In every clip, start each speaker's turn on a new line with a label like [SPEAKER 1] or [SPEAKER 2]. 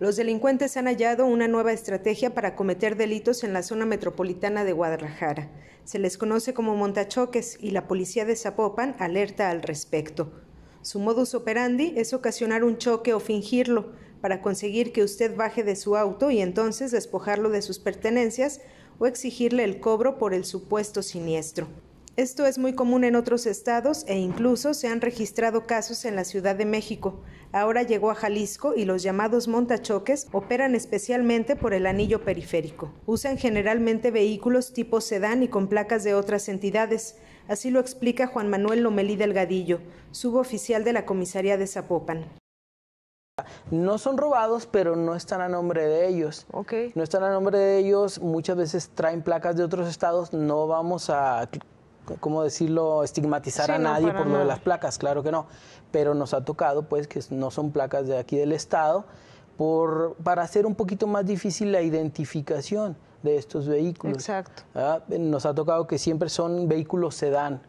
[SPEAKER 1] Los delincuentes han hallado una nueva estrategia para cometer delitos en la zona metropolitana de Guadalajara. Se les conoce como montachoques y la policía de Zapopan alerta al respecto. Su modus operandi es ocasionar un choque o fingirlo para conseguir que usted baje de su auto y entonces despojarlo de sus pertenencias o exigirle el cobro por el supuesto siniestro. Esto es muy común en otros estados e incluso se han registrado casos en la Ciudad de México. Ahora llegó a Jalisco y los llamados montachoques operan especialmente por el anillo periférico. Usan generalmente vehículos tipo sedán y con placas de otras entidades. Así lo explica Juan Manuel Lomelí Delgadillo, suboficial de la comisaría de Zapopan.
[SPEAKER 2] No son robados, pero no están a nombre de ellos. No están a nombre de ellos, muchas veces traen placas de otros estados, no vamos a ¿cómo decirlo?, estigmatizar a nadie por lo de las placas, claro que no, pero nos ha tocado pues que no son placas de aquí del Estado, por, para hacer un poquito más difícil la identificación de estos vehículos. Exacto. ¿ah? Nos ha tocado que siempre son vehículos sedán,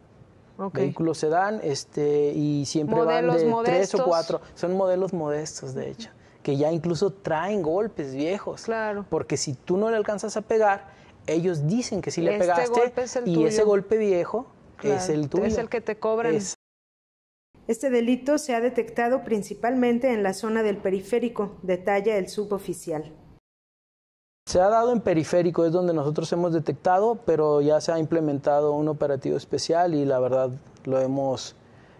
[SPEAKER 2] vehículos sedán este, y siempre van de tres o cuatro. Son modelos modestos, de hecho, que ya incluso traen golpes viejos. Claro. Porque si tú no le alcanzas a pegar, ellos dicen que si le este pegaste y ese golpe viejo es el tuyo. Es el que te cobran.
[SPEAKER 1] Este delito se ha detectado principalmente en la zona del periférico, detalla el suboficial.
[SPEAKER 2] Se ha dado en periférico, es donde nosotros hemos detectado, pero ya se ha implementado un operativo especial y la verdad lo hemos,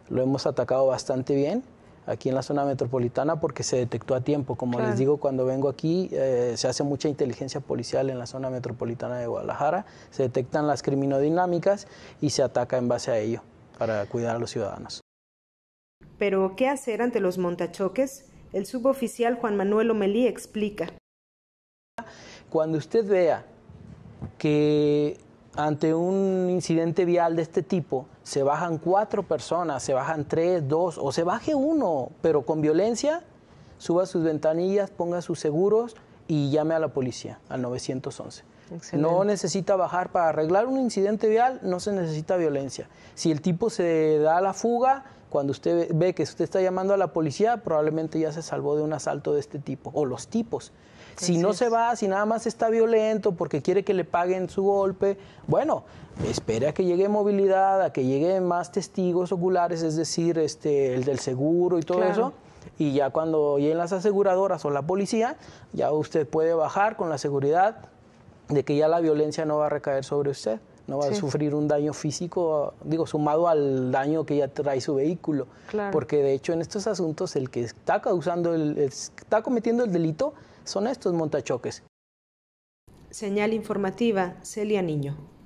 [SPEAKER 2] lo hemos atacado bastante bien aquí en la zona metropolitana porque se detectó a tiempo. Como les digo, cuando vengo aquí eh, se hace mucha inteligencia policial en la zona metropolitana de Guadalajara, se detectan las criminodinámicas y se ataca en base a ello para cuidar a los ciudadanos.
[SPEAKER 1] Pero, ¿qué hacer ante los montachoques? El suboficial Juan Manuel Omelí explica.
[SPEAKER 2] Cuando usted vea que ante un incidente vial de este tipo se bajan cuatro personas, se bajan tres, dos, o se baje uno, pero con violencia, suba sus ventanillas, ponga sus seguros y llame a la policía, al 911. No necesita bajar para arreglar un incidente vial, no se necesita violencia. Si el tipo se da la fuga, cuando usted ve que usted está llamando a la policía, probablemente ya se salvó de un asalto de este tipo o los tipos. Si no se va, si nada más está violento porque quiere que le paguen su golpe, bueno, espere a que llegue movilidad, a que lleguen más testigos oculares, es decir, este, el del seguro y todo eso. Y ya cuando lleguen las aseguradoras o la policía, ya usted puede bajar con la seguridad de que ya la violencia no va a recaer sobre usted no va a sufrir un daño físico, digo, sumado al daño que ya trae su vehículo. Porque de hecho en estos asuntos el que está causando, el, está cometiendo el delito son estos montachoques.
[SPEAKER 1] Señal informativa, Celia Niño.